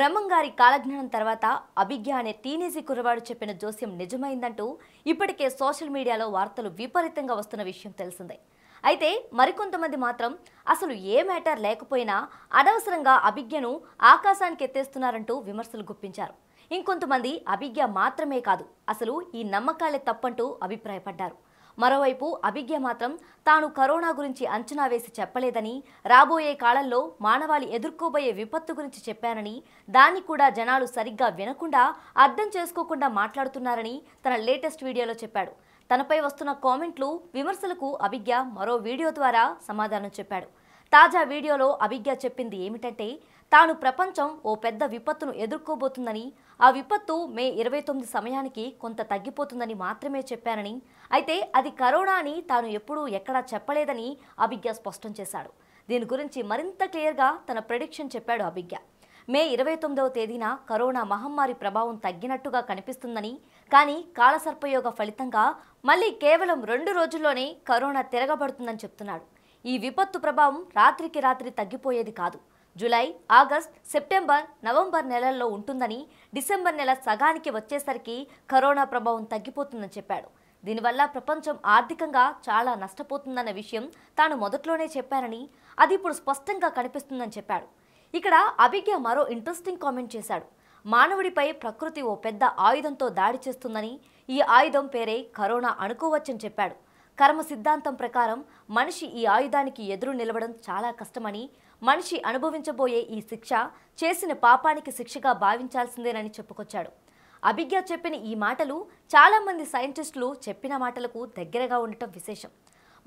బ్రహ్మం గారి కాలజ్ఞానం తర్వాత అభిజ్ఞ అనే టీనేజీ కుర్రవాడు చెప్పిన జోస్యం నిజమైందంటూ ఇప్పటికే సోషల్ మీడియాలో వార్తలు విపరీతంగా వస్తున్న విషయం తెలిసిందే అయితే మరికొంతమంది మాత్రం అసలు ఏ మ్యాటర్ లేకపోయినా అనవసరంగా అభిజ్ఞను ఆకాశానికి ఎత్తేస్తున్నారంటూ విమర్శలు గుప్పించారు ఇంకొంతమంది అభిజ్ఞ మాత్రమే కాదు అసలు ఈ నమ్మకాలే తప్పంటూ అభిప్రాయపడ్డారు మరోవైపు అభిజ్ఞ మాత్రం తాను కరోనా గురించి అంచనా వేసి చెప్పలేదని రాబోయే కాలంలో మానవాళి ఎదుర్కోబోయే విపత్తు గురించి చెప్పానని దాన్ని కూడా జనాలు సరిగ్గా వినకుండా అర్థం చేసుకోకుండా మాట్లాడుతున్నారని తన లేటెస్ట్ వీడియోలో చెప్పాడు తనపై వస్తున్న కామెంట్లు విమర్శలకు అభిజ్ఞ మరో వీడియో ద్వారా సమాధానం చెప్పాడు తాజా వీడియోలో అభిజ్ఞ చెప్పింది ఏమిటంటే తాను ప్రపంచం ఓ పెద్ద విపత్తును ఎదుర్కోబోతుందని ఆ విపత్తు మే ఇరవై తొమ్మిది సమయానికి కొంత తగ్గిపోతుందని మాత్రమే చెప్పానని అయితే అది కరోనా అని తాను ఎప్పుడూ ఎక్కడా చెప్పలేదని అభిజ్ఞ స్పష్టం చేశాడు దీని గురించి మరింత క్లియర్గా తన ప్రెడిక్షన్ చెప్పాడు అభిజ్ఞ మే ఇరవై తొమ్మిదవ తేదీన కరోనా మహమ్మారి ప్రభావం తగ్గినట్టుగా కనిపిస్తుందని కానీ కాలసర్పయోగ ఫలితంగా మళ్ళీ కేవలం రెండు రోజుల్లోనే కరోనా తిరగబడుతుందని చెప్తున్నాడు ఈ విపత్తు ప్రభావం రాత్రికి రాత్రి తగ్గిపోయేది కాదు జూలై ఆగస్ట్ సెప్టెంబర్ నవంబర్ నెలల్లో ఉంటుందని డిసెంబర్ నెల సగానికి వచ్చేసరికి కరోనా ప్రభావం తగ్గిపోతుందని చెప్పాడు దీనివల్ల ప్రపంచం ఆర్థికంగా చాలా నష్టపోతుందన్న విషయం తాను మొదట్లోనే చెప్పానని అది ఇప్పుడు స్పష్టంగా కనిపిస్తుందని చెప్పాడు ఇక్కడ అభిజ్ఞ మరో ఇంట్రెస్టింగ్ కామెంట్ చేశాడు మానవుడిపై ప్రకృతి ఓ పెద్ద ఆయుధంతో దాడి చేస్తుందని ఈ ఆయుధం పేరే కరోనా అనుకోవచ్చని చెప్పాడు కర్మ సిద్ధాంతం ప్రకారం మనిషి ఈ ఆయుధానికి ఎదురు నిలవడం చాలా కష్టమని మనిషి అనుభవించబోయే ఈ శిక్ష చేసిన పాపానికి శిక్షగా భావించాల్సిందేనని చెప్పుకొచ్చాడు అభిజ్ఞ చెప్పిన ఈ మాటలు చాలామంది సైంటిస్టులు చెప్పిన మాటలకు దగ్గరగా ఉండటం విశేషం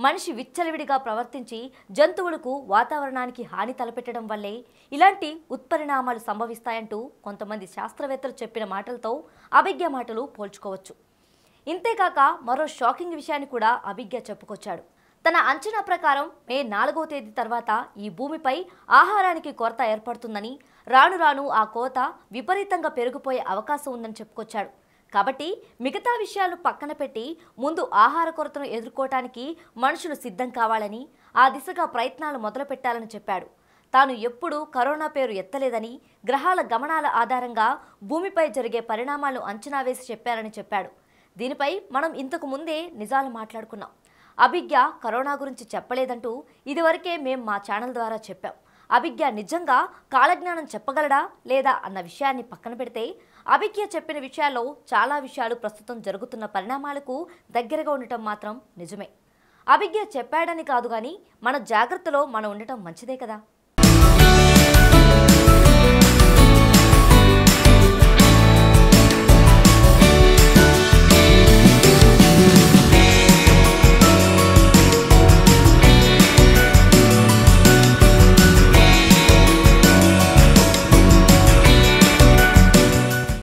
మనిషి విచ్చలవిడిగా ప్రవర్తించి జంతువులకు వాతావరణానికి హాని తలపెట్టడం వల్లే ఇలాంటి ఉత్పరిణామాలు సంభవిస్తాయంటూ కొంతమంది శాస్త్రవేత్తలు చెప్పిన మాటలతో అభిజ్ఞ మాటలు పోల్చుకోవచ్చు ఇంతేకాక మరో షాకింగ్ విషయాన్ని కూడా అభిజ్ఞ చెప్పుకొచ్చాడు తన అంచనా ప్రకారం మే నాలుగో తేదీ తర్వాత ఈ భూమిపై ఆహారానికి కొరత ఏర్పడుతుందని రాను రాను ఆ కోత విపరీతంగా పెరిగిపోయే అవకాశం ఉందని చెప్పుకొచ్చాడు కాబట్టి మిగతా విషయాలు పక్కన పెట్టి ముందు ఆహార కొరతను ఎదుర్కోవటానికి మనుషులు సిద్ధం కావాలని ఆ దిశగా ప్రయత్నాలు మొదలుపెట్టాలని చెప్పాడు తాను ఎప్పుడూ కరోనా పేరు ఎత్తలేదని గ్రహాల గమనాల ఆధారంగా భూమిపై జరిగే పరిణామాలను అంచనా వేసి చెప్పారని చెప్పాడు దీనిపై మనం ఇంతకు ముందే నిజాలు మాట్లాడుకున్నాం అభిజ్ఞ కరోనా గురించి చెప్పలేదంటూ ఇదివరకే మేము మా ఛానల్ ద్వారా చెప్పాం అభిజ్ఞ నిజంగా కాలజ్ఞానం చెప్పగలడా లేదా అన్న విషయాన్ని పక్కన పెడితే అభిజ్ఞ చెప్పిన విషయాల్లో చాలా విషయాలు ప్రస్తుతం జరుగుతున్న పరిణామాలకు దగ్గరగా ఉండటం మాత్రం నిజమే అభిజ్ఞ చెప్పాడని కాదు కానీ మన జాగ్రత్తలో మనం ఉండటం మంచిదే కదా